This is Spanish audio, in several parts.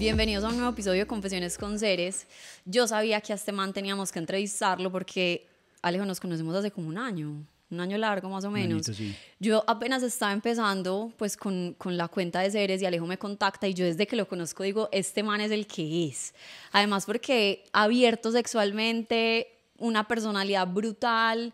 Bienvenidos a un nuevo episodio de Confesiones con Ceres. Yo sabía que a este man teníamos que entrevistarlo porque, Alejo, nos conocemos hace como un año, un año largo más o menos. Yo apenas estaba empezando pues con, la cuenta de Ceres y Alejo me contacta y yo desde que lo conozco digo, este man es el que es. Además porque abierto sexualmente, una personalidad brutal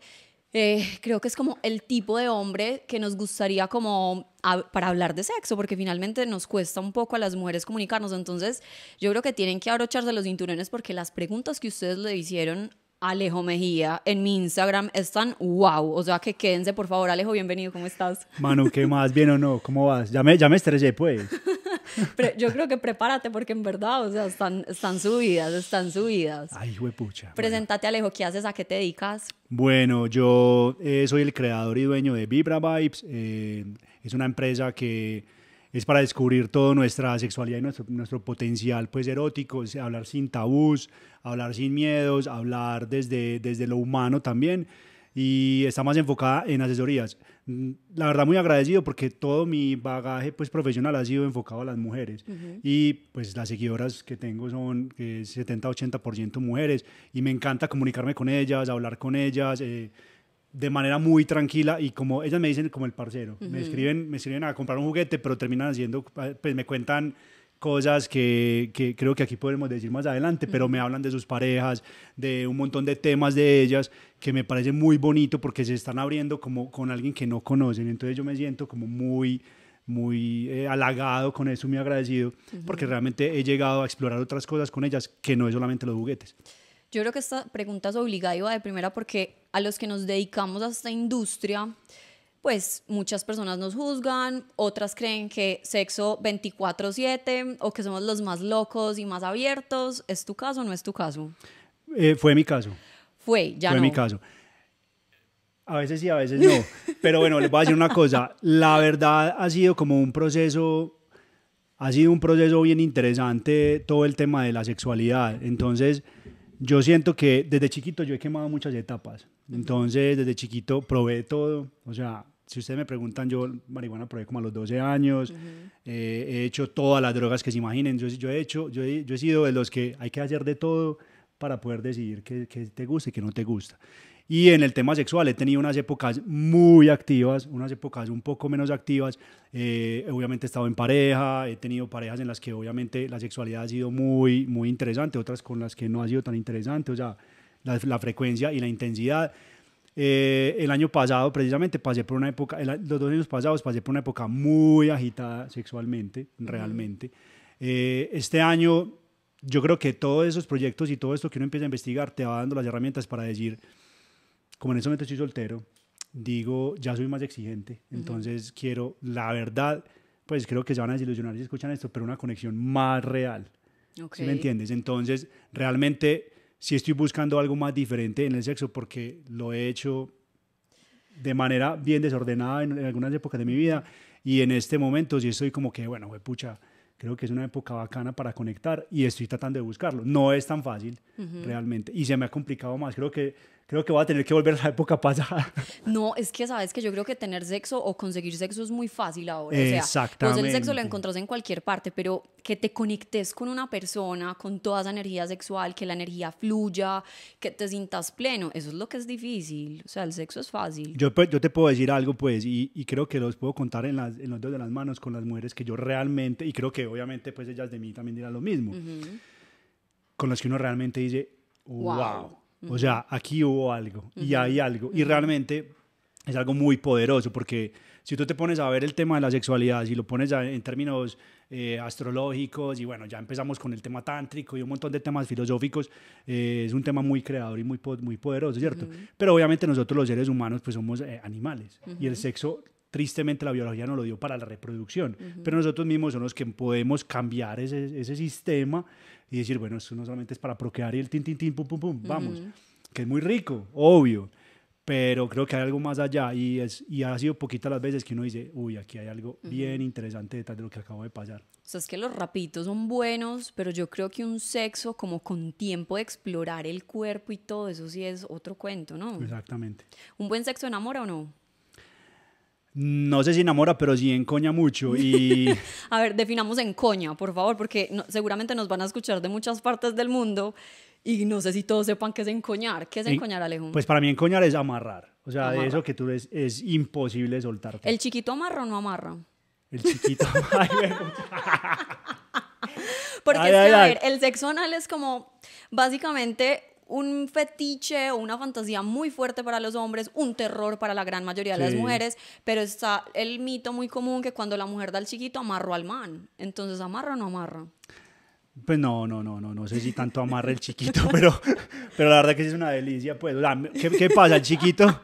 eh, creo que es como el tipo de hombre que nos gustaría como para hablar de sexo, porque finalmente nos cuesta un poco a las mujeres comunicarnos. Entonces, yo creo que tienen que abrocharse los cinturones porque las preguntas que ustedes le hicieron Alejo Mejía en mi Instagram están wow. O sea que quédense, por favor. Alejo, bienvenido, ¿cómo estás? Manu, ¿qué más? ¿Bien o no? ¿Cómo vas? Ya me, ya me pues. Pero yo creo que prepárate porque en verdad, o sea, están, están subidas, están subidas. Ay, huepucha. Preséntate, Alejo, ¿qué haces? ¿A qué te dedicas? Bueno, yo eh, soy el creador y dueño de Vibra Vibes. Eh, es una empresa que es para descubrir toda nuestra sexualidad y nuestro, nuestro potencial pues erótico, hablar sin tabús, hablar sin miedos, hablar desde, desde lo humano también y está más enfocada en asesorías. Mm, la verdad muy agradecido porque todo mi bagaje pues profesional ha sido enfocado a las mujeres y pues las seguidoras que tengo son 70-80% eh, mujeres y me encanta comunicarme con ellas, hablar con ellas. Eh, de manera muy tranquila y como ellas me dicen como el parcero, me escriben, me a comprar un juguete, pero terminan haciendo, pues me cuentan cosas que, que creo que aquí podemos decir más adelante, pero me hablan de sus parejas, de un montón de temas de ellas, que me parece muy bonito porque se están abriendo como con alguien que no conocen, entonces yo me siento como muy muy eh, halagado con eso, muy agradecido, porque realmente he llegado a explorar otras cosas con ellas que no es solamente los juguetes. Yo creo que esta pregunta es obligada de primera porque a los que nos dedicamos a esta industria, pues muchas personas nos juzgan, otras creen que sexo 24/7 o que somos los más locos y más abiertos. ¿Es tu caso o no es tu caso? Eh, fue mi caso. Fue, ya no. Fue mi caso. A veces sí, a veces no. Pero bueno, les voy a decir una cosa. La verdad ha sido como un proceso, ha sido un proceso bien interesante todo el tema de la sexualidad. Entonces, yo siento que desde chiquito yo he quemado muchas etapas. Entonces, desde chiquito probé todo. O sea, si ustedes me preguntan, yo marihuana probé como a los 12 años. Eh, he hecho todas las drogas que se imaginen. Yo, yo, he hecho, yo he, sido de los que hay que hacer de todo para poder decidir qué, qué te gusta y qué no te gusta. Y en el tema sexual he tenido unas épocas muy activas, unas épocas un poco menos activas. Eh, obviamente he estado en pareja, he tenido parejas en las que obviamente la sexualidad ha sido muy, muy interesante, otras con las que no ha sido tan interesante, o sea, la, frecuencia y la intensidad. Eh, el año pasado precisamente pasé por una época, los dos años pasados pasé por una época muy agitada sexualmente, realmente. Eh, este año yo creo que todos esos proyectos y todo esto que uno empieza a investigar te va dando las herramientas para decir como en ese momento estoy soltero, digo, ya soy más exigente, entonces quiero, la verdad, pues creo que se van a desilusionar si escuchan esto, pero una conexión más real. me entiendes? Entonces, realmente si sí estoy buscando algo más diferente en el sexo porque lo he hecho de manera bien desordenada en, algunas épocas de mi vida y en este momento sí estoy como que, bueno, pucha, creo que es una época bacana para conectar y estoy tratando de buscarlo. No es tan fácil realmente y se me ha complicado más. Creo que creo que voy a tener que volver a la época pasada. No, es que sabes que yo creo que tener sexo o conseguir sexo es muy fácil ahora. Exactamente. O sea, pues el sexo lo encontras en cualquier parte, pero que te conectes con una persona, con toda esa energía sexual, que la energía fluya, que te sientas pleno, eso es lo que es difícil. O sea, el sexo es fácil. Yo, pues, te puedo decir algo, pues, y, creo que los puedo contar en, los dedos de las manos con las mujeres que yo realmente, y creo que obviamente, pues ellas de mí también dirán lo mismo, con las que uno realmente dice, wow o sea, aquí hubo algo y hay algo. Y realmente es algo muy poderoso porque si tú te pones a ver el tema de la sexualidad, si lo pones en términos eh, astrológicos y bueno, ya empezamos con el tema tántrico y un montón de temas filosóficos, eh, es un tema muy creador y muy, muy poderoso, ¿cierto? Pero obviamente nosotros los seres humanos pues somos eh, animales y el sexo tristemente la biología no lo dio para la reproducción, pero nosotros mismos somos los que podemos cambiar ese, ese sistema y decir, bueno, eso no solamente es para procrear y el tin, tin, tin, pum, pum, pum, vamos, que es muy rico, obvio, pero creo que hay algo más allá y, es, y ha sido poquitas las veces que uno dice, uy, aquí hay algo bien interesante detrás de lo que acabo de pasar. O sea, es que los rapitos son buenos, pero yo creo que un sexo como con tiempo de explorar el cuerpo y todo eso sí es otro cuento, ¿no? Exactamente. ¿Un buen sexo enamora o no? no sé si enamora, pero sí encoña mucho. Y... a ver, definamos encoña, por favor, porque seguramente nos van a escuchar de muchas partes del mundo y no sé si todos sepan qué es encoñar. ¿Qué es encoñar, Alejo? Pues para mí encoñar es amarrar. O sea, eso que tú ves es imposible soltarte. ¿El chiquito amarra o no amarra? El chiquito amarra. porque es que, a ver, el sexo anal es como, básicamente, un fetiche o una fantasía muy fuerte para los hombres, un terror para la gran mayoría de las mujeres, pero está el mito muy común que cuando la mujer da al chiquito amarra al man. Entonces, ¿amarra o no amarra? Pues no, no, no, no, no sé si tanto amarra el chiquito, pero, pero la verdad que sí es una delicia, pues. ¿qué, pasa? El chiquito,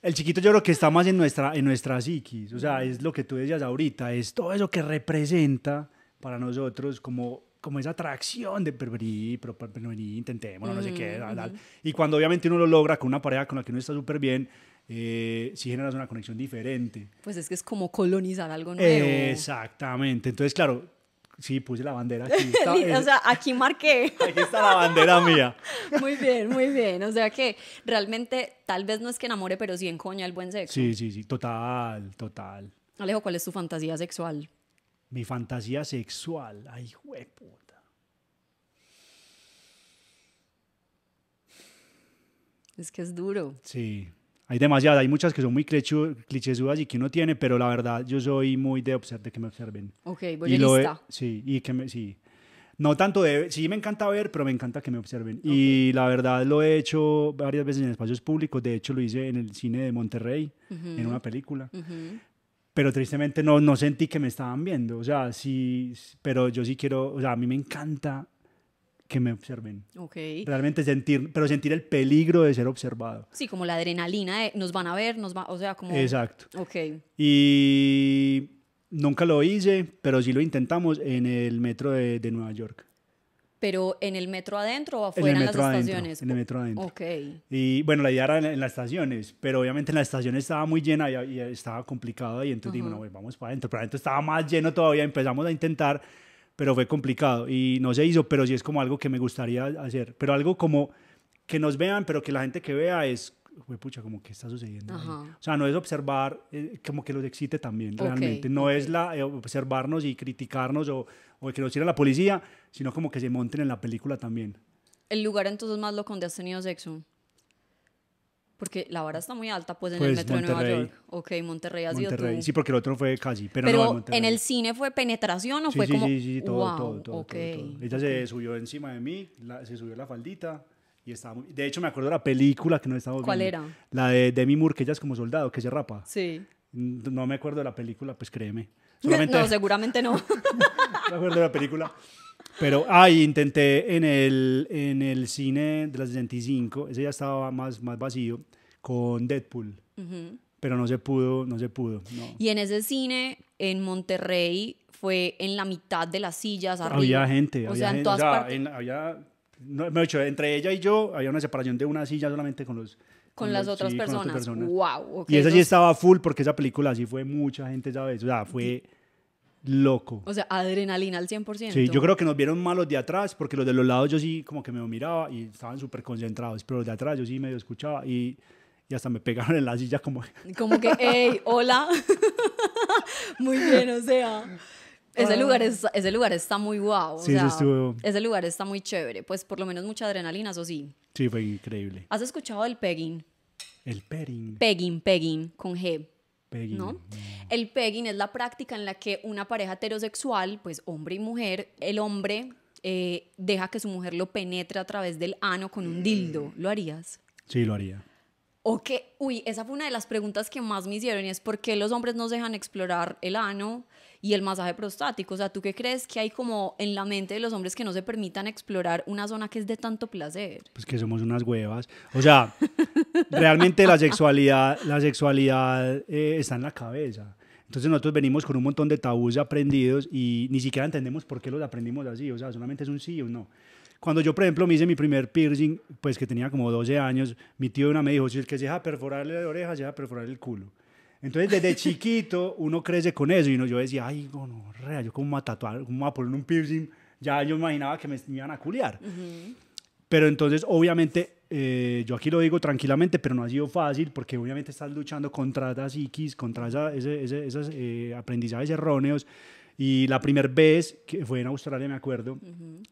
el chiquito yo creo que está más en nuestra, en nuestra psiquis, o sea, es lo que tú decías ahorita, es todo eso que representa para nosotros como como esa atracción de, pero pero, no vení, no sé qué, tal, tal. Y cuando obviamente uno lo logra con una pareja con la que uno está súper bien, eh, sí si generas una conexión diferente. Pues es que es como colonizar algo nuevo. Exactamente. Entonces, claro, sí, puse la bandera aquí. Está, o sea, aquí marqué. Aquí está la bandera mía. Muy bien, muy bien. O sea que realmente tal vez no es que enamore, pero sí en coña el buen sexo. Sí, sí, sí, total, total. Alejo, ¿cuál es tu fantasía sexual? mi fantasía sexual. Ay, puta. Es que es duro. Sí. Hay demasiadas, hay muchas que son muy clichésudas y que uno tiene, pero la verdad yo soy muy de, observar de que me observen. Ok, voy y Sí, y que me, sí. No tanto de, sí me encanta ver, pero me encanta que me observen. Y la verdad lo he hecho varias veces en espacios públicos, de hecho lo hice en el cine de Monterrey, en una película pero tristemente no, no sentí que me estaban viendo. O sea, sí, pero yo sí quiero, o sea, a mí me encanta que me observen. ok Realmente sentir, pero sentir el peligro de ser observado. Sí, como la adrenalina de nos van a ver, nos va, o sea, como... Exacto. Ok. Y nunca lo hice, pero sí lo intentamos en el metro de Nueva York. Pero en el metro adentro o afuera en, las estaciones. En el metro adentro. Ok. Y bueno, la idea era en, las estaciones, pero obviamente en las estaciones estaba muy llena y, estaba complicado. Y entonces no, pues vamos para adentro. Pero adentro estaba más lleno todavía. Empezamos a intentar, pero fue complicado y no se hizo. Pero sí es como algo que me gustaría hacer. Pero algo como que nos vean, pero que la gente que vea es pucha, como que está sucediendo. O sea, no es observar, eh, como que los excite también, realmente. No es la, eh, observarnos y criticarnos o, que nos tire la policía, sino como que se monten en la película también. El lugar entonces más loco donde has tenido sexo. Porque la vara está muy alta, pues en el pues, metro de Nueva York. Ok, Monterrey sí, porque el otro fue casi, pero, en el cine fue penetración o fue sí, como. Sí, sí, sí, todo, Ella se subió encima de mí, se subió la faldita y de hecho, me acuerdo de la película que no estábamos ¿Cuál viendo. ¿Cuál era? La de Demi Moore, que ella es como soldado, que se rapa. Sí. No me acuerdo de la película, pues créeme. no, seguramente no. no me acuerdo de la película. Pero, ay, intenté en el, en el cine de las 65, ese ya estaba más, más vacío, con Deadpool. Pero no se pudo, no se pudo. No. Y en ese cine, en Monterrey, fue en la mitad de las sillas arriba. Había gente, o sea, en todas partes. había no, entre ella y yo había una separación de una silla solamente con los... Con, las otras personas. Wow. y esa sí estaba full porque esa película así fue mucha gente, ¿sabes? O sea, fue loco. O sea, adrenalina al 100%. Sí, yo creo que nos vieron mal los de atrás, porque los de los lados yo sí como que me miraba y estaban súper concentrados, pero los de atrás yo sí medio escuchaba y, y hasta me pegaron en la silla como... Como que, hey, hola. Muy bien, o sea... Ese, lugar es, ese lugar está muy guau. Ese lugar está muy chévere. Pues por lo menos mucha adrenalina, eso sí. Sí, fue increíble. ¿Has escuchado el pegging? El pegging. Pegging, pegging, con G. Pegging. ¿No? El pegging es la práctica en la que una pareja heterosexual, pues hombre y mujer, el hombre eh, deja que su mujer lo penetre a través del ano con un dildo. Mm. ¿Lo harías? Sí, lo haría. O que, uy, esa fue una de las preguntas que más me hicieron y es por qué los hombres no dejan explorar el ano y el masaje prostático. O sea, ¿tú qué crees que hay como en la mente de los hombres que no se permitan explorar una zona que es de tanto placer? Pues que somos unas huevas. O sea, realmente la sexualidad, la sexualidad eh, está en la cabeza. Entonces nosotros venimos con un montón de tabús aprendidos y ni siquiera entendemos por qué los aprendimos así. O sea, solamente es un sí o un no. Cuando yo, por ejemplo, me hice mi primer piercing, pues que tenía como 12 años, mi tío una me dijo, si el que se deja perforarle la oreja, se deja perforar el culo. Entonces, desde chiquito uno crece con eso y uno, yo decía, ay, gonorrea, yo como a tatuar, como a poner un piercing, ya yo imaginaba que me, iban a culiar. Pero entonces, obviamente, eh, yo aquí lo digo tranquilamente, pero no ha sido fácil porque obviamente estás luchando contra las psiquis, contra esos eh, aprendizajes erróneos. Y la primera vez que fue en Australia, me acuerdo,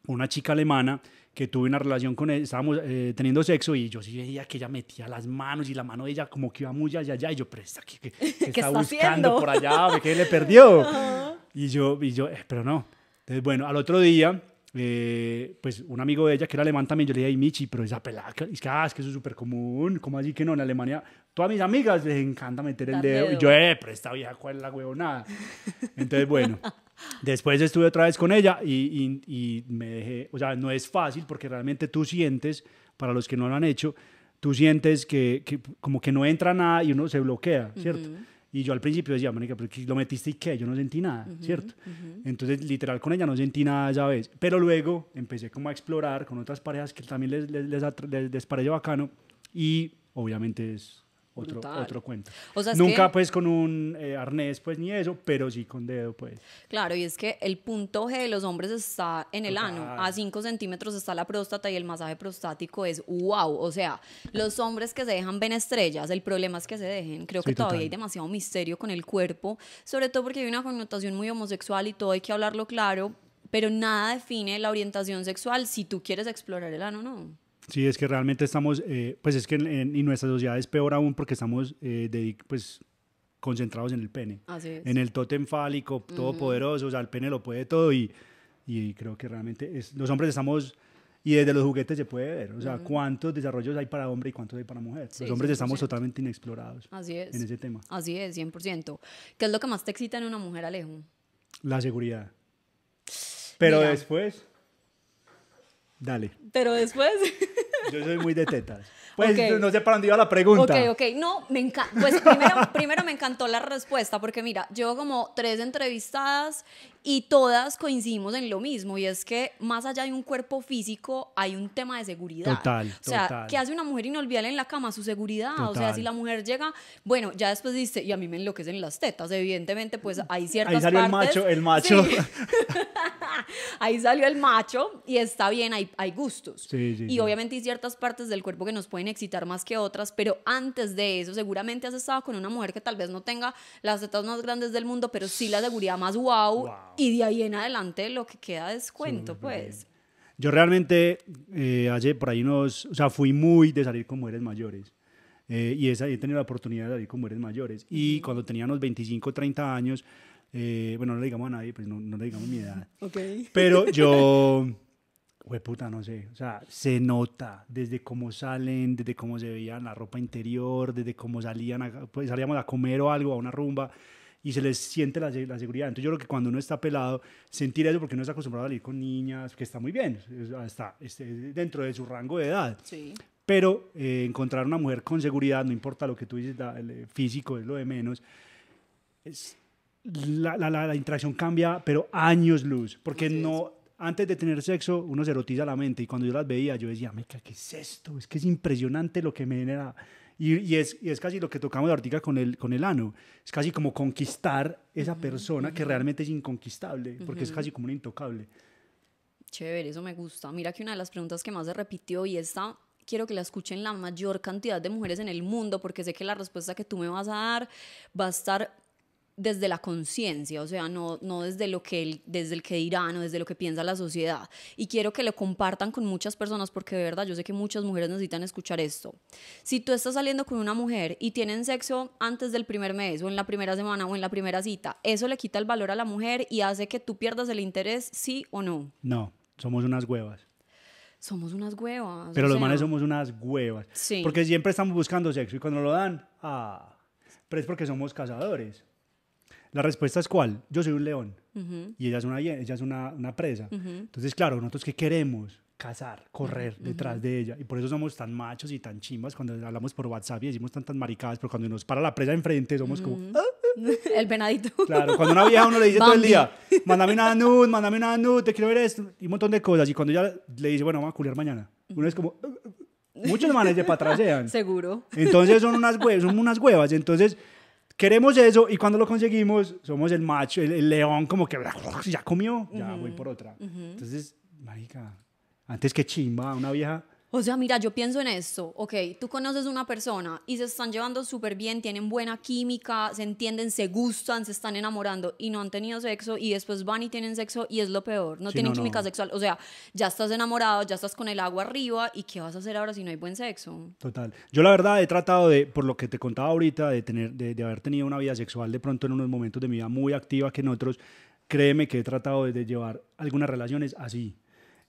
una chica alemana que tuve una relación con él, estábamos eh, teniendo sexo y yo sí veía que ella metía las manos y la mano de ella como que iba muy allá, allá y yo, pero esta, ¿qué, qué, está, buscando por allá? ¿Qué le perdió? Y yo, y yo eh, pero no. Entonces, bueno, al otro día, eh, pues un amigo de ella que era alemán también, yo le dije, Michi, pero esa pelada, es que, ah, es que eso es súper común, ¿cómo así que no? En Alemania, todas mis amigas les encanta meter el dedo. Y yo, eh, pero esta vieja, ¿cuál es la huevonada? Entonces, bueno. Después estuve otra vez con ella y, me dejé, o sea, no es fácil porque realmente tú sientes, para los que no lo han hecho, tú sientes que, como que no entra nada y uno se bloquea, ¿cierto? Y yo al principio decía, Mónica, pero lo metiste y qué, yo no sentí nada, ¿cierto? Entonces, literal, con ella no sentí nada esa vez. Pero luego empecé como a explorar con otras parejas que también les, les, bacano y obviamente es otro, cuento. O sea, Nunca pues con un eh, arnés pues ni eso, pero sí con dedo pues. Claro, y es que el punto G de los hombres está en el ano, a 5 centímetros está la próstata y el masaje prostático es wow, o sea, los hombres que se dejan ven estrellas, el problema es que se dejen, creo que todavía hay demasiado misterio con el cuerpo, sobre todo porque hay una connotación muy homosexual y todo hay que hablarlo claro, pero nada define la orientación sexual si tú quieres explorar el ano no. Sí, es que realmente estamos, eh, pues es que en, nuestras nuestra sociedad es peor aún porque estamos eh, pues, concentrados en el pene, Así es. en el tótem fálico, todo poderoso. todopoderoso, o sea, el pene lo puede todo y, y creo que realmente es, los hombres estamos, y desde los juguetes se puede ver, o sea, cuántos desarrollos hay para hombre y cuántos hay para mujer. los hombres estamos totalmente inexplorados en ese tema. Así es, 100%. ¿Qué es lo que más te excita en una mujer, Alejo? La seguridad. Pero después... Dale. Pero después... Yo soy muy de tetas. Pues no sé para dónde iba la pregunta. Ok, ok. No, me encanta. Pues primero, primero me encantó la respuesta, porque mira, llevo como tres entrevistadas y todas coincidimos en lo mismo y es que más allá de un cuerpo físico hay un tema de seguridad. Total. O sea, ¿qué hace una mujer inolvidable en la cama? Su seguridad. O sea, si la mujer llega, bueno, ya después dice, y a mí me enloquecen las tetas, evidentemente, pues hay ciertas Ahí salió el macho, el macho. ahí salió el macho y está bien, hay, hay gustos. y obviamente hay ciertas partes del cuerpo que nos pueden excitar más que otras, pero antes de eso seguramente has estado con una mujer que tal vez no tenga las tetas más grandes del mundo, pero sí la seguridad más wow y de ahí en adelante lo que queda descuento, cuento, pues. Yo realmente, eh, hace por ahí unos, o sea, fui muy de salir con mujeres mayores. Eh, y esa, he tenido la oportunidad de salir con mujeres mayores. Y cuando tenía unos 25, 30 años, eh, bueno, no le digamos a nadie, pues no, le digamos mi edad. Okay. Pero yo, güey, puta, no sé. O sea, se nota desde cómo salen, desde cómo se veían la ropa interior, desde cómo salían, pues, salíamos a comer o algo, a una rumba y se les siente la, seguridad. Entonces yo creo que cuando uno está pelado, sentir eso porque no está acostumbrado a salir con niñas, que está muy bien, está, dentro de su rango de edad. Pero eh, encontrar una mujer con seguridad, no importa lo que tú dices, eh, físico es lo de menos, es, la, la, interacción cambia, pero años luz, porque no... Antes de tener sexo, uno se erotiza la mente y cuando yo las veía, yo decía, meca, ¿qué es esto? Es que es impresionante lo que me genera y, es, es, casi lo que tocamos de con el, con el ano. Es casi como conquistar esa persona que realmente es inconquistable, porque es casi como un intocable. Chévere, eso me gusta. Mira que una de las preguntas que más se repitió y esta quiero que la escuchen la mayor cantidad de mujeres en el mundo, porque sé que la respuesta que tú me vas a dar va a estar desde la conciencia, o sea, no, no desde, lo que, desde el que dirán o desde lo que piensa la sociedad. Y quiero que lo compartan con muchas personas porque de verdad yo sé que muchas mujeres necesitan escuchar esto. Si tú estás saliendo con una mujer y tienen sexo antes del primer mes o en la primera semana o en la primera cita, ¿eso le quita el valor a la mujer y hace que tú pierdas el interés, sí o no? No, somos unas huevas somos unas huevas. Pero los sea... manes somos unas huevas. Sí. Porque siempre estamos buscando sexo y cuando lo dan, ah. Pero es porque somos cazadores. La respuesta es cuál? Yo soy un león y ella es una, ella es una, una presa. Entonces, claro, nosotros que queremos? Cazar, correr detrás de ella. Y por eso somos tan machos y tan chimbas cuando hablamos por WhatsApp y decimos tantas maricadas, pero cuando nos para la presa enfrente somos como... El penadito. Claro, cuando una vieja uno le dice todo el día, mándame una nude, mándame una nude, te quiero ver esto, y un montón de cosas. Y cuando ella le dice, bueno, vamos a culiar mañana, uno es como... Muchos manes de patrasean. Seguro. Entonces son unas, son unas huevas. Entonces queremos eso y cuando lo conseguimos, somos el macho, el, león, como que ya comió, ya voy por otra. Entonces, marica, antes que chimba, una vieja o sea, mira, yo pienso en esto, ok, tú conoces una persona y se están llevando súper bien, tienen buena química, se entienden, se gustan, se están enamorando y no han tenido sexo y después van y tienen sexo y es lo peor, no tienen química sexual, o sea, ya estás enamorado, ya estás con el agua arriba y ¿qué vas a hacer ahora si no hay buen sexo? Total, yo la verdad he tratado de, por lo que te contaba ahorita, de, tener, de, de haber tenido una vida sexual de pronto en unos momentos de mi vida muy activa que en otros, créeme que he tratado de llevar algunas relaciones así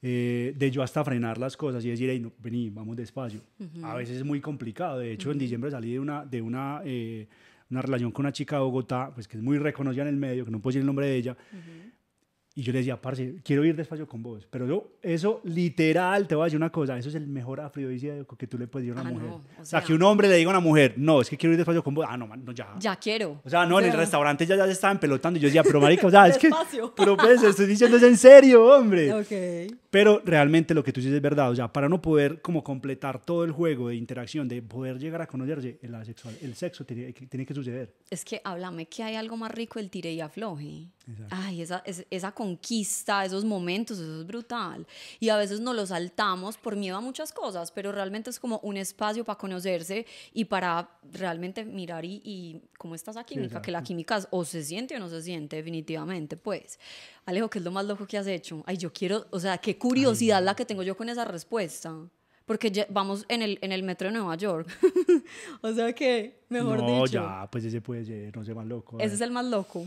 eh, de yo hasta frenar las cosas y decir, no, vení, vamos despacio. A veces es muy complicado. De hecho, en diciembre salí de una, de una, eh, una relación con una chica de Bogotá, pues que es muy reconocida en el medio, que no puedo decir el nombre de ella. Y yo le decía, parce, quiero ir despacio con vos. Pero yo, eso literal, te voy a decir una cosa, eso es el mejor afrodisíaco que tú le puedes dar a una ah, mujer. o, sea, que un hombre le diga a una mujer, no, es que quiero ir despacio con vos. Ah, no, no ya. Ya quiero. O sea, no, en el restaurante ya, ya se estaban pelotando. Y yo decía, pero marica, o sea, es que... Pero pues, estoy diciendo es en serio, hombre. Ok. Pero realmente lo que tú dices es verdad. O sea, para no poder como completar todo el juego de interacción, de poder llegar a conocerse, el, el sexo tiene, tiene que suceder. Es que háblame que hay algo más rico el tire y afloje. Ay, esa, esa, conquista, esos momentos, eso es brutal. Y a veces nos lo saltamos por miedo a muchas cosas, pero realmente es como un espacio para conocerse y para realmente mirar y, cómo está esa química, que la química o se siente o no se siente, definitivamente, pues. Alejo, ¿qué es lo más loco que has hecho? Ay, yo quiero, o sea, qué curiosidad la que tengo yo con esa respuesta porque vamos en el, en el metro de Nueva York. o sea que, mejor dicho. No, ya, pues ese puede ser, no sé, más loco. Ese es el más loco.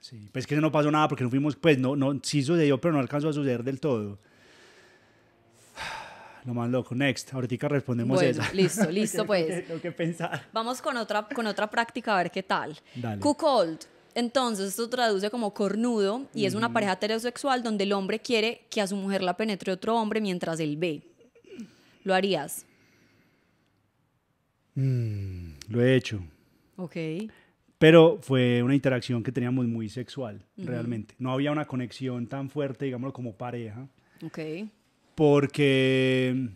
Sí, pues que no pasó nada porque no fuimos, pues no, no, sí sucedió, pero no alcanzó a suceder del todo. Lo más loco, next, ahorita respondemos bueno, Listo, listo pues. Lo que pensar. Vamos con otra, con otra práctica a ver qué tal. Dale. Cuckold. Entonces esto traduce como cornudo y es una pareja heterosexual donde el hombre quiere que a su mujer la penetre otro hombre mientras él ve. ¿Lo harías? Mm, lo he hecho. Ok. Pero fue una interacción que teníamos muy sexual, realmente. No había una conexión tan fuerte, digámoslo, como pareja. Ok. Porque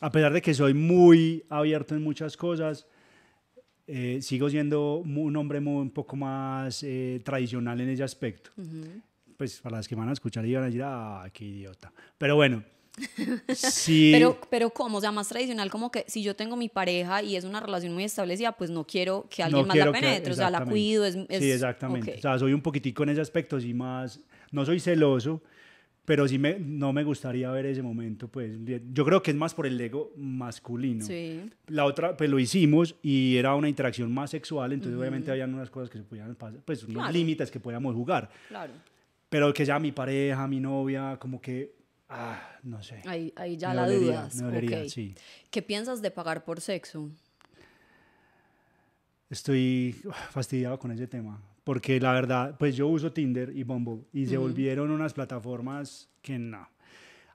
a pesar de que soy muy abierto en muchas cosas, eh, sigo siendo un hombre un poco más eh, tradicional en ese aspecto. Pues para las que van a escuchar y van a decir, ah, qué idiota. Pero bueno, Sí. Pero, pero ¿cómo? O sea, más tradicional, como que si yo tengo mi pareja y es una relación muy establecida, pues no quiero que alguien más la penetre, o sea, la cuido. sí, exactamente. O sea, soy un poquitico en ese aspecto, sí más, no soy celoso, pero sí me, no me gustaría ver ese momento, pues yo creo que es más por el ego masculino. Sí. La otra, pues lo hicimos y era una interacción más sexual, entonces obviamente habían unas cosas que se podían pasar, pues unos límites que podíamos jugar. Claro. Pero que sea mi pareja, mi novia, como que Ah, no sé. Ahí, ahí ya la dudas. okay. sí. ¿Qué piensas de pagar por sexo? Estoy fastidiado con ese tema. Porque la verdad, pues yo uso Tinder y Bumble y se volvieron unas plataformas que no.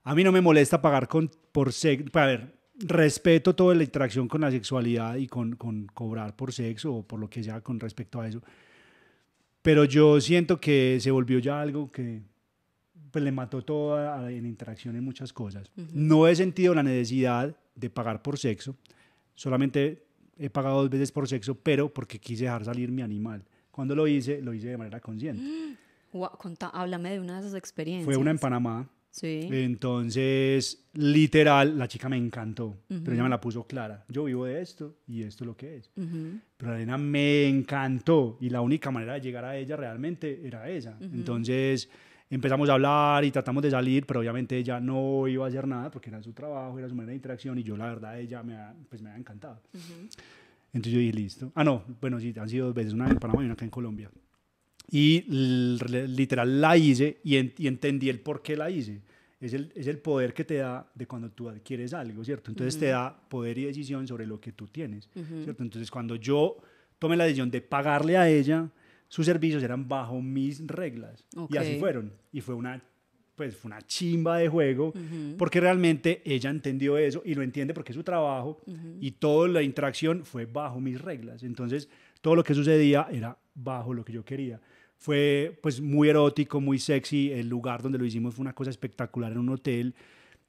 A mí no me molesta pagar con, por sexo. Pues, a ver, respeto toda la interacción con la sexualidad y con, con cobrar por sexo o por lo que sea con respecto a eso. Pero yo siento que se volvió ya algo que pues le mató toda en interacción en muchas cosas. No he sentido la necesidad de pagar por sexo, solamente he pagado dos veces por sexo, pero porque quise dejar salir mi animal. Cuando lo hice, lo hice de manera consciente. háblame de una de esas experiencias. Fue una en Panamá. Sí. Entonces, literal, la chica me encantó, pero ella me la puso clara. Yo vivo de esto y esto es lo que es. Pero la nena me encantó y la única manera de llegar a ella realmente era esa. Entonces, empezamos a hablar y tratamos de salir, pero obviamente ella no iba a hacer nada porque era su trabajo, era su manera de interacción y yo la verdad ella me ha, pues me encantado. Entonces yo dije, listo. Ah, no, bueno, sí, han sido dos veces, una en Panamá y una acá en Colombia. Y literal la hice y, entendí el por qué la hice. Es el, es el, poder que te da de cuando tú adquieres algo, ¿cierto? Entonces te da poder y decisión sobre lo que tú tienes, ¿cierto? Entonces cuando yo tomé la decisión de pagarle a ella, sus servicios eran bajo mis reglas. Y así fueron. Y fue una pues fue una chimba de juego, porque realmente ella entendió eso y lo entiende porque es su trabajo y toda la interacción fue bajo mis reglas. Entonces, todo lo que sucedía era bajo lo que yo quería. Fue pues muy erótico, muy sexy, el lugar donde lo hicimos fue una cosa espectacular en un hotel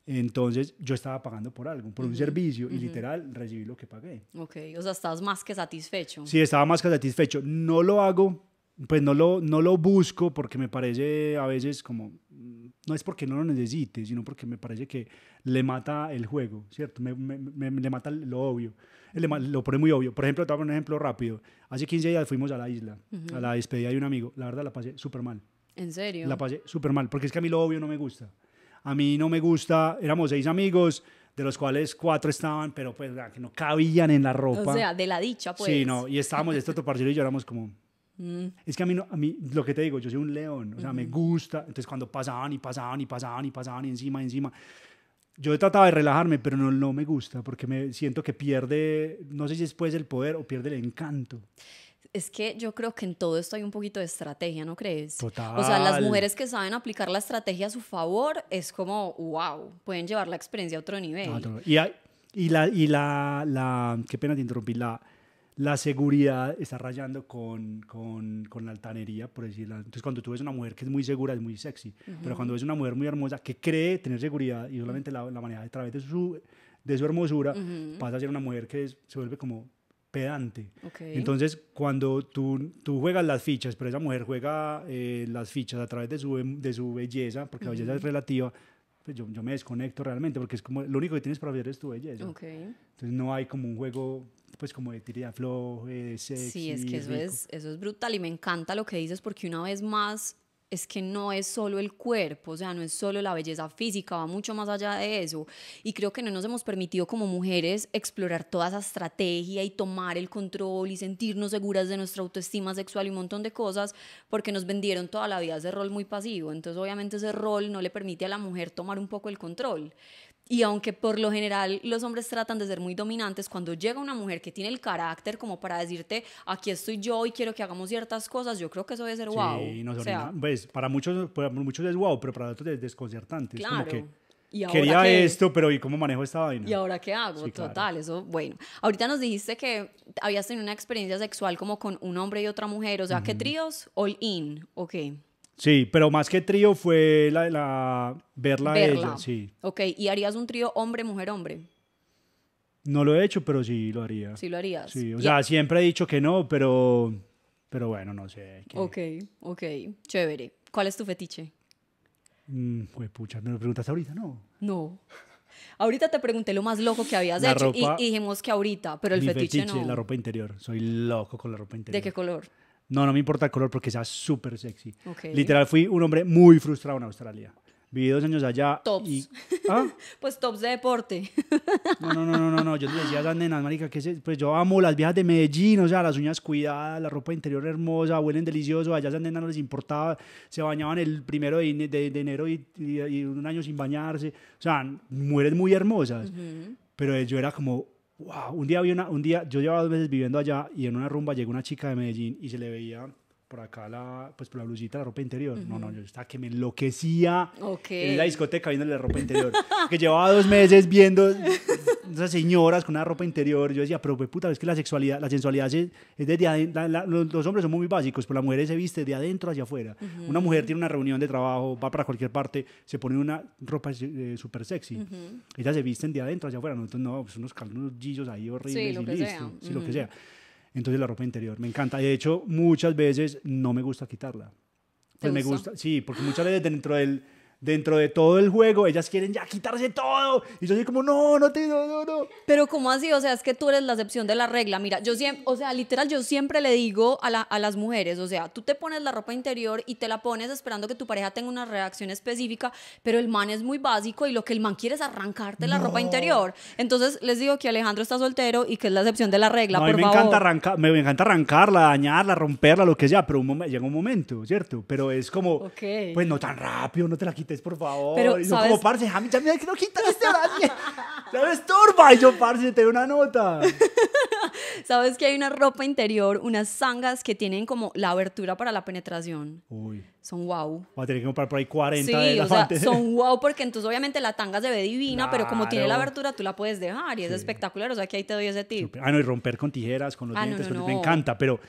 entonces yo estaba pagando por algo, por un servicio y literal recibí lo que pagué. Ok, o sea, estabas más que satisfecho. Sí, estaba más que satisfecho. No lo hago, pues no lo, no lo busco porque me parece a veces como, no es porque no lo necesite, sino porque me parece que le mata el juego, ¿cierto? Me, me, le mata lo obvio, eh, lo pone muy obvio. Por ejemplo, te voy un ejemplo rápido. Hace 15 días fuimos a la isla, a la despedida de un amigo. La verdad la pasé súper mal. ¿En serio? La pasé súper mal, porque es que a mí lo obvio no me gusta a mí no me gusta, éramos seis amigos, de los cuales cuatro estaban, pero pues que no cabían en la ropa. O sea, de la dicha, pues. Sí, no, y estábamos este otro y yo éramos como... Mm. Es que a mí, lo que te digo, yo soy un león, o sea, me gusta. Entonces, cuando pasaban y pasaban y pasaban y pasaban y encima, y encima, yo trataba de relajarme, pero no, no me gusta porque me siento que pierde, no sé si es pues el poder o pierde el encanto. Es que yo creo que en todo esto hay un poquito de estrategia, ¿no crees? Total. O sea, las mujeres que saben aplicar la estrategia a su favor es como, wow, pueden llevar la experiencia a otro nivel. Y, y, la, y la, la, qué pena te interrumpí, la, la seguridad está rayando con, con, con, la altanería, por decirlo. Entonces, cuando tú ves una mujer que es muy segura, es muy sexy, pero cuando ves una mujer muy hermosa que cree tener seguridad y solamente la, la de a través de su, de su hermosura, pasa a ser una mujer que se vuelve como pedante. Entonces, cuando tú, tú juegas las fichas, pero esa mujer juega eh, las fichas a través de su, em, de su belleza, porque la belleza es relativa, pues yo, yo, me desconecto realmente, porque es como lo único que tienes para ver es tu belleza. Entonces, no hay como un juego pues como de tirida floja, de Sí, es que eso es, eso es brutal y me encanta lo que dices porque una vez más es que no es solo el cuerpo, o sea, no es solo la belleza física, va mucho más allá de eso. Y creo que no nos hemos permitido como mujeres explorar toda esa estrategia y tomar el control y sentirnos seguras de nuestra autoestima sexual y un montón de cosas, porque nos vendieron toda la vida ese rol muy pasivo. Entonces, obviamente ese rol no le permite a la mujer tomar un poco el control. Y aunque por lo general los hombres tratan de ser muy dominantes, cuando llega una mujer que tiene el carácter como para decirte, aquí estoy yo y quiero que hagamos ciertas cosas, yo creo que eso debe ser wow. Pues, para, muchos, muchos es wow, pero para otros es desconcertante. como que, Quería esto, pero ¿y cómo manejo esta vaina? ¿Y ahora qué hago? Total, eso, bueno. Ahorita nos dijiste que habías tenido una experiencia sexual como con un hombre y otra mujer, o sea, ¿qué tríos? All in, ok. Sí, pero más que trío fue la, la verla, de ella, sí. Ok, ¿y harías un trío hombre, mujer, hombre? No lo he hecho, pero sí lo haría. Sí lo harías. Sí, o sea, siempre he dicho que no, pero, pero bueno, no sé. Ok, ok, chévere. ¿Cuál es tu fetiche? pues pucha, me lo preguntas ahorita, ¿no? No. Ahorita te pregunté lo más loco que habías hecho y, dijimos que ahorita, pero el fetiche, fetiche, no. La ropa interior, soy loco con la ropa interior. ¿De qué color? No, no me importa el color porque sea súper sexy. Literal, fui un hombre muy frustrado en Australia. Viví dos años allá. Tops. ¿ah? pues tops de deporte. No, no, no, no, no, Yo le decía las nenas, marica, que pues yo amo las viejas de Medellín, o sea, las uñas cuidadas, la ropa interior hermosa, huelen delicioso. Allá las esas nenas no les importaba, se bañaban el primero de, de, enero y, un año sin bañarse. O sea, mujeres muy hermosas. Pero yo era como, wow, un día, había un día yo llevaba dos meses viviendo allá y en una rumba llegó una chica de Medellín y se le veía por acá la, pues por la blusita, la ropa interior. No, no, yo estaba que me enloquecía en la discoteca viendo la ropa interior. que llevaba dos meses viendo esas señoras con una ropa interior. Yo decía, pero puta, es que la sexualidad, la sensualidad es, es desde adentro. los, hombres son muy básicos, pero pues, la mujer se viste de adentro hacia afuera. Una mujer tiene una reunión de trabajo, va para cualquier parte, se pone una ropa eh, súper sexy. Ellas se visten de adentro hacia afuera. Nosotros no, pues unos, unos gillos ahí horribles y Sí, lo que sea. Entonces la ropa interior me encanta. De hecho, muchas veces no me gusta quitarla. Pues me gusta? sí, porque muchas veces dentro del dentro de todo el juego, ellas quieren ya quitarse todo. Y yo soy como, no, no te, no, Pero ¿cómo así? O sea, es que tú eres la excepción de la regla. Mira, yo siempre, o sea, literal, yo siempre le digo a, a las mujeres, o sea, tú te pones la ropa interior y te la pones esperando que tu pareja tenga una reacción específica, pero el man es muy básico y lo que el man quiere es arrancarte la ropa interior. Entonces les digo que Alejandro está soltero y que es la excepción de la regla. No, por a mí me, Encanta arranca, me, encanta arrancarla, dañarla, romperla, lo que sea, pero llega un momento, ¿cierto? Pero es como, pues no tan rápido, no te la quites por favor. Pero, como, parce, Jami, ya mira que no quita este horario. ya estorba. Y yo, parce, te doy una nota. ¿Sabes que hay una ropa interior, unas zangas que tienen como la abertura para la penetración? Uy. Son wow. va a tener que comprar por ahí 40 son wow porque entonces obviamente la tanga se ve divina, pero como tiene la abertura tú la puedes dejar y es espectacular. O sea, que ahí te doy ese tip. Ah, no, y romper con tijeras, con los ah, dientes, me encanta, pero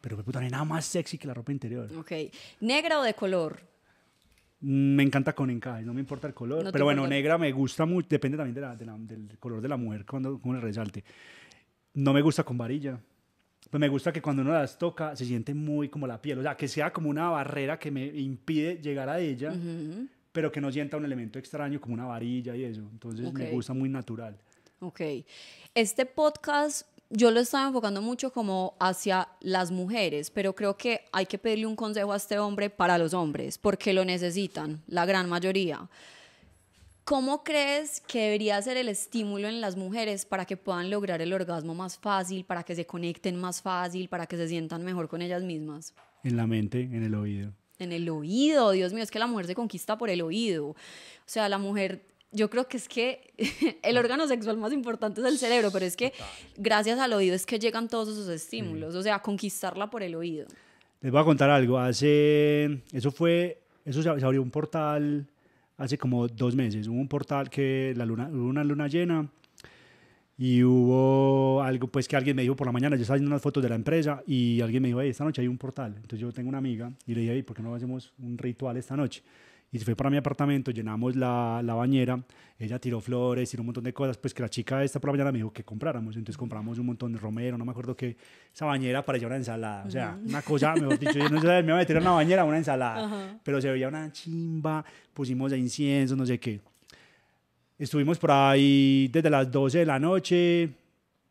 pero puta, nada más sexy que la ropa interior. Ok. ¿Negra o de color? me encanta con encaje, no me importa el color. pero bueno, negra me gusta mucho, depende también del color de la mujer cuando el le resalte. No me gusta con varilla. Pues me gusta que cuando uno las toca se siente muy como la piel, o sea, que sea como una barrera que me impide llegar a ella, pero que no sienta un elemento extraño como una varilla y eso. Entonces me gusta muy natural. Ok. Este podcast yo lo estaba enfocando mucho como hacia las mujeres, pero creo que hay que pedirle un consejo a este hombre para los hombres, porque lo necesitan, la gran mayoría. ¿Cómo crees que debería ser el estímulo en las mujeres para que puedan lograr el orgasmo más fácil, para que se conecten más fácil, para que se sientan mejor con ellas mismas? En la mente, en el oído. En el oído, Dios mío, es que la mujer se conquista por el oído. O sea, la mujer yo creo que es que el ah. órgano sexual más importante es el cerebro, pero es que gracias al oído es que llegan todos esos estímulos, mm. o sea, conquistarla por el oído. Les voy a contar algo, hace, eso fue, eso se abrió un portal hace como dos meses, hubo un portal que la luna, una luna llena y hubo algo pues que alguien me dijo por la mañana, yo estaba haciendo unas fotos de la empresa y alguien me dijo, hey, esta noche hay un portal, entonces yo tengo una amiga y le dije, hey, ¿por qué no hacemos un ritual esta noche? y se fue para mi apartamento, llenamos la, la, bañera, ella tiró flores, tiró un montón de cosas, pues que la chica esta por la mañana me dijo que compráramos, entonces compramos un montón de romero, no me acuerdo qué, esa bañera parecía una ensalada, o sea, una cosa, mejor dicho, yo no sé, me iba a meter en una bañera, una ensalada, pero se veía una chimba, pusimos incienso, no sé qué. Estuvimos por ahí desde las 12 de la noche,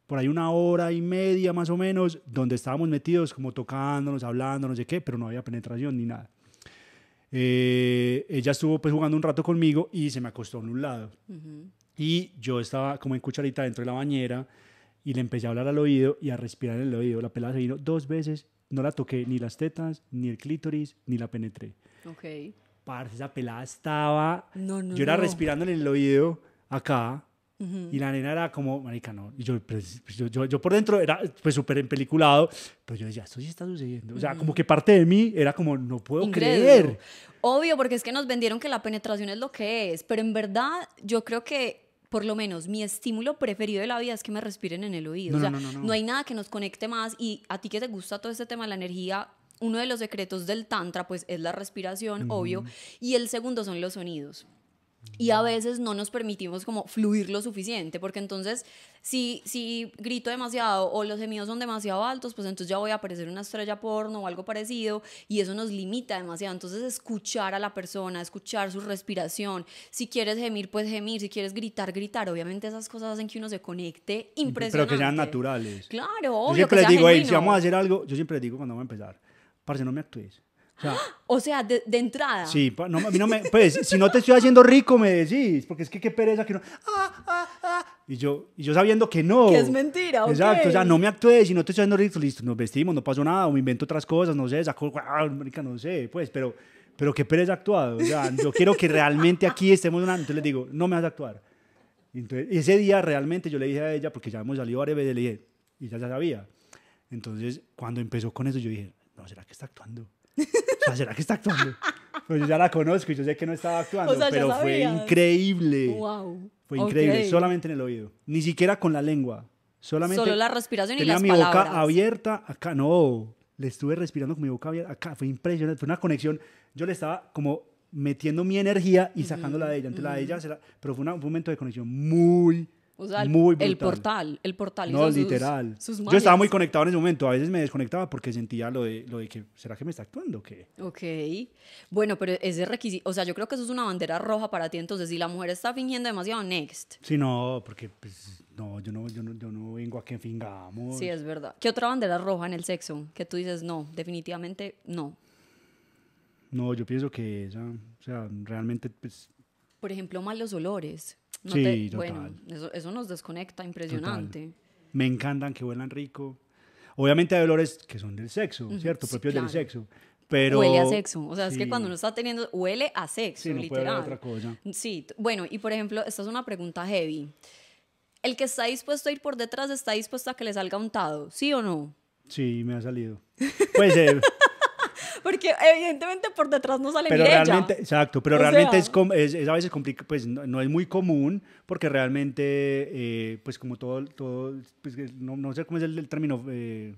por ahí una hora y media más o menos, donde estábamos metidos como tocándonos, hablando, no sé qué, pero no había penetración ni nada. Eh, ella estuvo pues jugando un rato conmigo y se me acostó en un lado. Y yo estaba como en cucharita dentro de la bañera y le empecé a hablar al oído y a respirar en el oído. La pelada se vino dos veces, no la toqué ni las tetas, ni el clítoris, ni la penetré. Ok. Parce, esa pelada estaba... No, no, yo era respirando en el oído acá y la nena era como, marica, no. Y pues, pues, yo, por dentro era pues súper empeliculado, pero yo decía, esto sí está sucediendo. O sea, como que parte de mí era como, no puedo creer. Obvio, porque es que nos vendieron que la penetración es lo que es, pero en verdad yo creo que por lo menos mi estímulo preferido de la vida es que me respiren en el oído. No, hay nada que nos conecte más y a ti que te gusta todo este tema de la energía, uno de los secretos del tantra pues es la respiración, obvio, y el segundo son los sonidos y a veces no nos permitimos como fluir lo suficiente, porque entonces si, si grito demasiado o los gemidos son demasiado altos, pues entonces ya voy a aparecer una estrella porno o algo parecido y eso nos limita demasiado. Entonces escuchar a la persona, escuchar su respiración, si quieres gemir, pues gemir, si quieres gritar, gritar, obviamente esas cosas hacen que uno se conecte impresionante. Pero que sean naturales. Claro, obvio. Yo siempre les digo, si vamos a hacer algo, yo siempre les digo cuando vamos a empezar, para que no me actúes O sea, de, entrada. Sí, no me, pues si no te estoy haciendo rico, me decís, porque es que qué pereza que no. Ah, ah, ah. Y, yo, y yo sabiendo que no. Que es mentira, Exacto, o sea, no me actué, si no te estoy haciendo rico, listo, nos vestimos, no pasó nada, o me invento otras cosas, no sé, saco, no sé, pues, pero, pero qué pereza actuado. O sea, yo quiero que realmente aquí estemos Entonces les digo, no me vas a actuar. Entonces, ese día realmente yo le dije a ella, porque ya hemos salido a veces, y ya, ya sabía. Entonces, cuando empezó con eso, yo dije, no, ¿será que está actuando? O sea, ¿será que está actuando? Pues yo ya la conozco y yo sé que no estaba actuando, pero fue increíble. Wow. Fue increíble, solamente en el oído. Ni siquiera con la lengua. Solamente Solo la respiración y las mi boca abierta, acá no. Le estuve respirando con mi boca abierta, acá fue impresionante, fue una conexión. Yo le estaba como metiendo mi energía y sacándola de ella. la de ella, pero fue un momento de conexión muy, o sea, el, portal, el portal. No, literal. Yo estaba muy conectado en ese momento, a veces me desconectaba porque sentía lo de, lo de que, ¿será que me está actuando o qué? Ok. Bueno, pero ese requisito, o sea, yo creo que eso es una bandera roja para ti, entonces si la mujer está fingiendo demasiado, next. Sí, no, porque pues, no, yo no, no, yo no vengo a que fingamos. Sí, es verdad. ¿Qué otra bandera roja en el sexo que tú dices, no, definitivamente no? No, yo pienso que o sea, realmente pues... Por ejemplo, malos olores sí, total. Bueno, eso, nos desconecta, impresionante. Me encantan que huelan rico. Obviamente hay dolores que son del sexo, ¿cierto? Propios del sexo. Pero, huele a sexo. O sea, es que cuando uno está teniendo, huele a sexo, sí, no literal. otra cosa. Sí, bueno, y por ejemplo, esta es una pregunta heavy. ¿El que está dispuesto a ir por detrás está dispuesto a que le salga untado? ¿Sí o no? Sí, me ha salido. Pues Porque evidentemente por detrás no sale pero exacto, pero realmente es, a veces complicado pues no, es muy común porque realmente, eh, pues como todo, todo pues, no, no, sé cómo es el, término... Eh,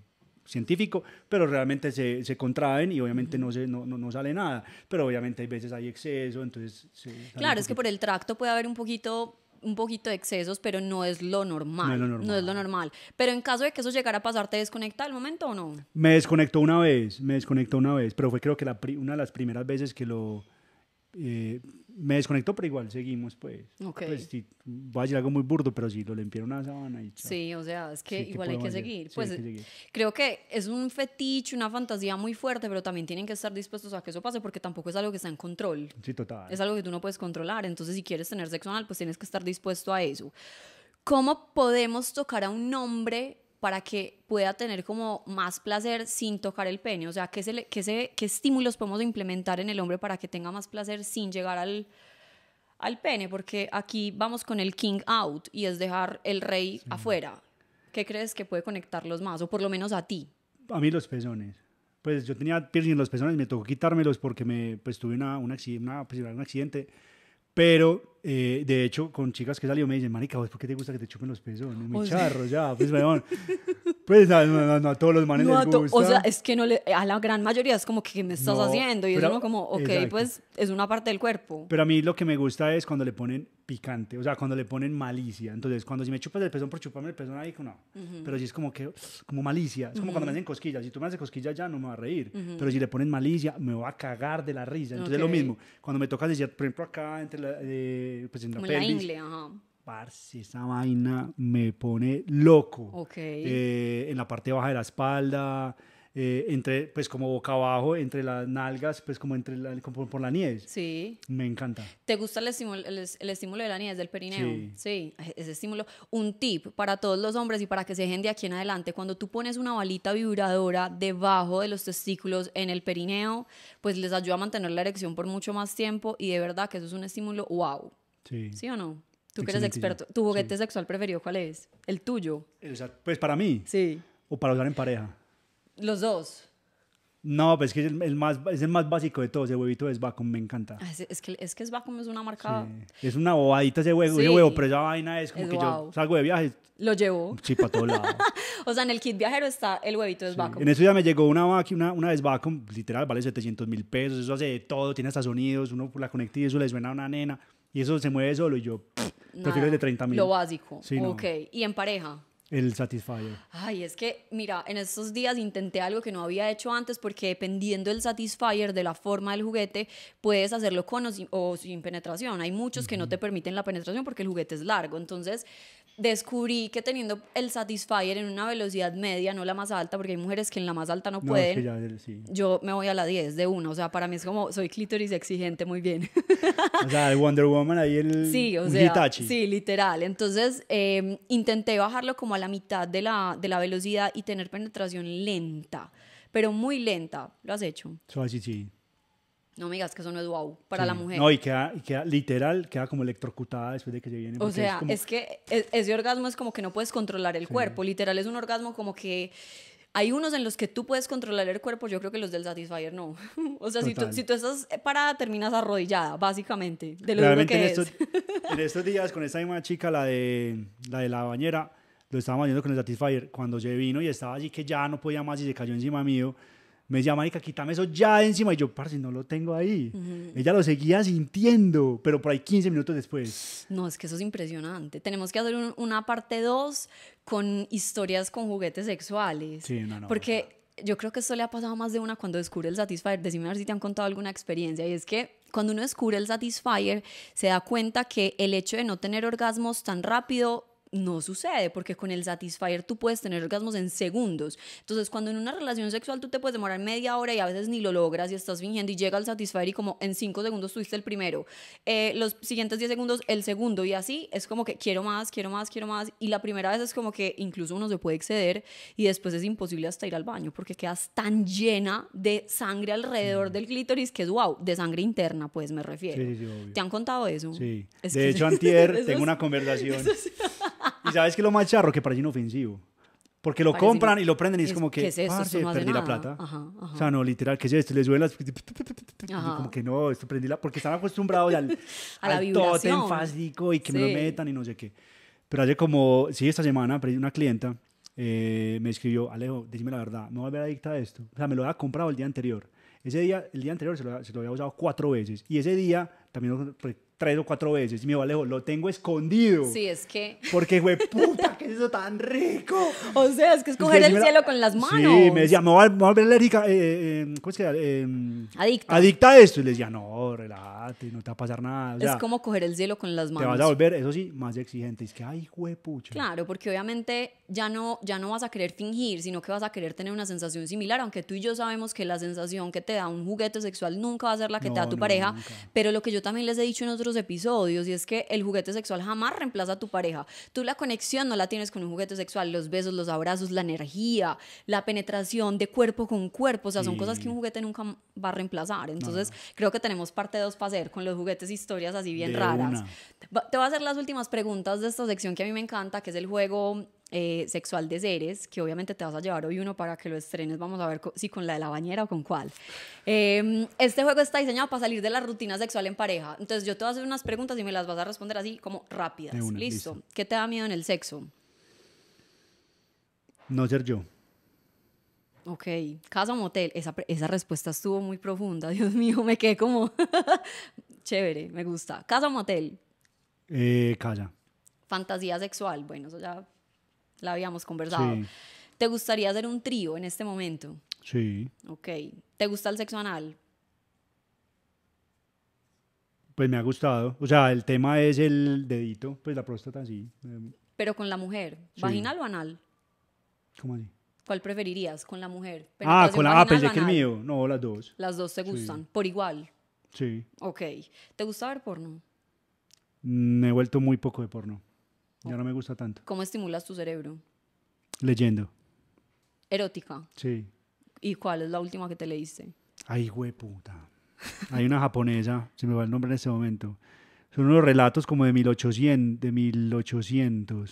científico, pero realmente se, se, contraen y obviamente no, se, no, no, sale nada, pero obviamente hay veces hay exceso, entonces... claro, es que por el tracto puede haber un poquito un poquito de excesos, pero no es lo normal. No es lo normal. Pero en caso de que eso llegara a pasar, ¿te desconecta al momento o no? Me desconectó una vez, me desconectó una vez, pero fue creo que la, una de las primeras veces que lo... Eh, me desconectó, pero igual seguimos, pues. Ok. Pues voy a decir algo muy burdo, pero sí, lo limpiaron una sábana y Sí, o sea, es que igual pues, hay que seguir. Pues creo que es un fetiche, una fantasía muy fuerte, pero también tienen que estar dispuestos a que eso pase porque tampoco es algo que está en control. Sí, total. Es algo que tú no puedes controlar. Entonces, si quieres tener sexo anal, pues tienes que estar dispuesto a eso. ¿Cómo podemos tocar a un hombre para que pueda tener como más placer sin tocar el pene? O sea, ¿qué, se qué, se, qué estímulos podemos implementar en el hombre para que tenga más placer sin llegar al, al pene? Porque aquí vamos con el king out y es dejar el rey afuera. ¿Qué crees que puede conectarlos más? O por lo menos a ti. A mí los pezones. Pues yo tenía piercing en los pezones, me tocó quitármelos porque me, pues tuve una, una, pues, un accidente. Pero eh, de hecho, con chicas que salió me dicen, marica, por qué te gusta que te chupen los pezones? Muy charro, ya. Pues, weón. pues no, no, no, a todos los manes les gusta. O sea, es que no le, a la gran mayoría es como, ¿qué me estás haciendo? Y es como, ok, pues es una parte del cuerpo. Pero a mí lo que me gusta es cuando le ponen picante, o sea, cuando le ponen malicia. Entonces, cuando si me chupas el pezón por chuparme el pezón ahí, no. Pero si es como que, como malicia. Es como cuando me hacen cosquillas. Si tú me haces cosquillas ya no me va a reír. Pero si le ponen malicia, me va a cagar de la risa. Entonces, es lo mismo. Cuando me tocas decir, por ejemplo, acá entre la... Eh, eh, pues en la, la ingle, ajá. Parce, esa vaina me pone loco. Ok. Eh, en la parte baja de la espalda, eh, entre, pues como boca abajo, entre las nalgas, pues como, entre por la nieve. Sí. Me encanta. ¿Te gusta el estímulo, el, de la nieve, del perineo? Sí. E, ese estímulo. Un tip para todos los hombres y para que se dejen de aquí en adelante, cuando tú pones una balita vibradora debajo de los testículos en el perineo, pues les ayuda a mantener la erección por mucho más tiempo y de verdad que eso es un estímulo wow. Sí. ¿Sí o no? Tú que eres experto, ¿tu juguete sexual preferido cuál es? ¿El tuyo? pues para mí. Sí. O para usar en pareja. Los dos. No, pues es que es el, más, es más básico de todos. Ese huevito de Svacom, me encanta. Ah, es, que, es que Svacom es una marca. Es una bobadita ese huevo, huevo, pero esa vaina es como que yo salgo de viaje. Lo llevo. Sí, para todos lados. o sea, en el kit viajero está el huevito de Svacom. En eso ya me llegó una vaca una, una Svacom, literal, vale 700 mil pesos. Eso hace de todo, tiene hasta sonidos. Uno la conecta y eso le suena a una nena. Y eso se mueve solo y yo prefiero de 30 mil. Lo básico. No. ok. ¿Y en pareja? El Satisfyer. Ay, es que, mira, en estos días intenté algo que no había hecho antes porque dependiendo del Satisfyer, de la forma del juguete, puedes hacerlo con o sin, penetración. Hay muchos que no te permiten la penetración porque el juguete es largo. Entonces, descubrí que teniendo el Satisfyer en una velocidad media, no la más alta, porque hay mujeres que en la más alta no, pueden, eh, yo me voy a la 10 de uno. O sea, para mí es como, soy clítoris exigente, muy bien. o sea, el Wonder Woman ahí el Hitachi. Sí, literal. Entonces, em, intenté bajarlo como a la mitad de la, de la velocidad y tener penetración lenta, pero muy lenta. ¿Lo has hecho? sí, sí. No me digas que eso no es wow para la mujer. No, y queda, literal, queda como electrocutada después de que se viene. O sea, es, que e-, ese orgasmo es como que no puedes controlar el cuerpo. Literal, es un orgasmo como que hay unos en los que tú puedes controlar el cuerpo, yo creo que los del Satisfyer no. o sea, si tú, si tú, estás parada, terminas arrodillada, básicamente, de lo que en, es. Estos, en estos días, con esa misma chica, la de la, de la bañera, lo estábamos haciendo con el Satisfyer, cuando se vino y estaba allí que ya no podía más y se cayó encima mío, me decía, marica, quítame eso ya encima. Y yo, parce, no lo tengo ahí. Ella lo seguía sintiendo, pero por ahí 15 minutos después. No, es que eso es impresionante. Tenemos que hacer una parte 2 con historias con juguetes sexuales. Sí, no, no. Porque yo creo que esto le ha pasado a más de una cuando descubre el Satisfyer. Decime a ver si te han contado alguna experiencia. Y es que cuando uno descubre el Satisfyer, se da cuenta que el hecho de no tener orgasmos tan rápido no sucede, porque con el Satisfyer tú puedes tener orgasmos en segundos. Entonces, cuando en una relación sexual tú te puedes demorar media hora y a veces ni lo logras y estás fingiendo y llega el Satisfyer y como en cinco segundos tuviste el primero, eh, los siguientes diez segundos el segundo y así es como que quiero más, quiero más, quiero más. Y la primera vez es como que incluso uno se puede exceder y después es imposible hasta ir al baño porque quedas tan llena de sangre alrededor del clítoris que es wow, de sangre interna, pues me refiero. ¿Te han contado eso? de hecho, antier tengo una conversación. Y sabes que lo más charro que parece inofensivo. Porque lo compran y lo prenden y es, como que, ¿qué es esto? perdí la plata. O sea, no, literal, ¿qué es esto? Le suelas... Como que no, esto prendí la... Porque están acostumbrados al, A al tótem y que me lo metan y no sé qué. Pero hace como, sí, esta semana una clienta, eh, me escribió, Alejo, dime la verdad, ¿me voy a ver adicta a esto. O sea, me lo había comprado el día anterior. Ese día, el día anterior se lo, había usado cuatro veces. Y ese día también tres o cuatro veces. Y mi Alejo, lo tengo escondido. Sí, es que. Porque, güey, puta, ¿qué es eso tan rico? O sea, es que es coger el cielo con las manos. Sí, me decía, me voy a, volver alérgica. Eh, eh em, ¿Cómo es que? Em, adicta. Adicta a esto. Y le decía, no, relájate, no te va a pasar nada. es como coger el cielo con las manos. Te vas a volver, eso sí, más exigente. Es que, ay, güey, Claro, porque obviamente ya no, ya no vas a querer fingir, sino que vas a querer tener una sensación similar, aunque tú y yo sabemos que la sensación que te da un juguete sexual nunca va a ser la que te da tu pareja. Pero lo que yo también les he dicho en otros episodios, y es que el juguete sexual jamás reemplaza a tu pareja. Tú la conexión no la tienes con un juguete sexual, los besos, los abrazos, la energía, la penetración de cuerpo con cuerpo, o sea, son cosas que un juguete nunca va a reemplazar. Entonces, creo que tenemos parte dos para hacer con los juguetes historias así bien raras. Te voy a hacer las últimas preguntas de esta sección que a mí me encanta, que es el juego eh, sexual de seres, que obviamente te vas a llevar hoy uno para que lo estrenes, vamos a ver si con la de la bañera o con cuál. Em, este juego está diseñado para salir de la rutina sexual en pareja, entonces yo te voy a hacer unas preguntas y me las vas a responder así como rápidas. ¿Listo? ¿Qué te da miedo en el sexo? No ser yo. Ok, casa o motel, esa, esa respuesta estuvo muy profunda, Dios mío, me quedé como chévere, me gusta. Casa o motel. Eh, calla Fantasía sexual, bueno, eso ya la habíamos conversado. ¿Te gustaría hacer un trío en este momento? Sí. Ok. ¿Te gusta el sexo anal? Pues me ha gustado. O sea, el tema es el dedito, pues la próstata, sí. Pero con la mujer, ¿vaginal o anal? ¿Cómo así? ¿Cuál preferirías? ¿Con la mujer? Ah, con la... Ah, pensé que el mío. No, las dos. Las dos te gustan, por igual. Sí. Ok. ¿Te gusta ver porno? Me mm, he vuelto muy poco de porno. Ya no me gusta tanto. ¿Cómo estimulas tu cerebro? Leyendo. Erótica. Sí. ¿Y cuál es la última que te leíste? Ay, puta. Hay una japonesa, se me va el nombre en este momento. Son unos relatos como de 1800, de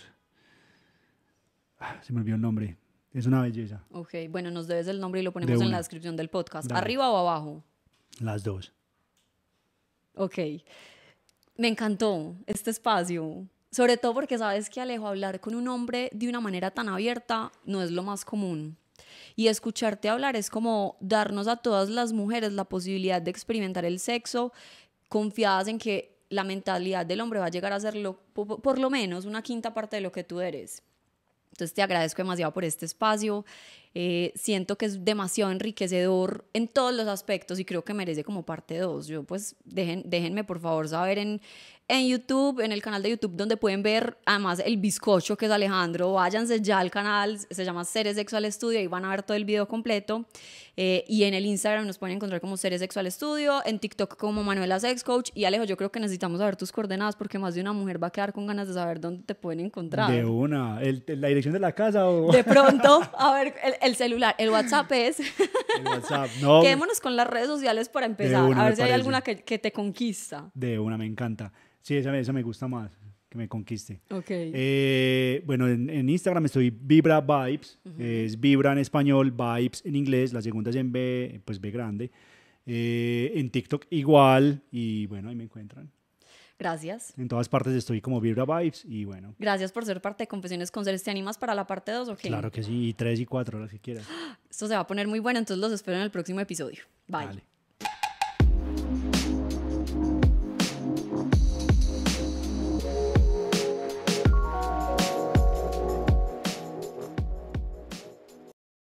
ah, se me olvidó el nombre. Es una belleza. Ok, bueno, nos debes el nombre y lo ponemos en la descripción del podcast. ¿Arriba o abajo? Las dos. Ok. Me encantó este espacio. Sobre todo porque sabes que Alejo, hablar con un hombre de una manera tan abierta no es lo más común. Y escucharte hablar es como darnos a todas las mujeres la posibilidad de experimentar el sexo confiadas en que la mentalidad del hombre va a llegar a ser por lo menos una quinta parte de lo que tú eres. Entonces te agradezco demasiado por este espacio. Eh, siento que es demasiado enriquecedor en todos los aspectos y creo que merece como parte 2. Yo pues dejen, déjenme por favor saber en, en YouTube, en el canal de YouTube donde pueden ver además el bizcocho que es Alejandro. Váyanse ya al canal, se llama Seres Sexual Estudio y van a ver todo el video completo. Eh, y en el Instagram nos pueden encontrar como Seres Sexual Estudio en TikTok como Manuela Sex Coach. Y Alejo, yo creo que necesitamos saber tus coordenadas porque más de una mujer va a quedar con ganas de saber dónde te pueden encontrar. De una, la dirección de la casa o... De pronto, a ver, el, el celular, el WhatsApp es. el no. Quedémonos con las redes sociales para empezar. a ver si hay alguna que, te conquista. De una, me encanta. Sí, esa, me gusta más, que me conquiste. Ok. Eh, bueno, en, Instagram estoy Vibra Vibes. Es Vibra en español, Vibes en inglés. La segunda es en B, pues B grande. Eh, en TikTok igual. Y bueno, ahí me encuentran. Gracias. En todas partes estoy como Vibra Vibes y bueno. Gracias por ser parte de Confesiones con ¿Te animas para la parte 2 o qué? Claro que sí, y 3 y 4, las que quieras. Esto se va a poner muy bueno, entonces los espero en el próximo episodio. Bye.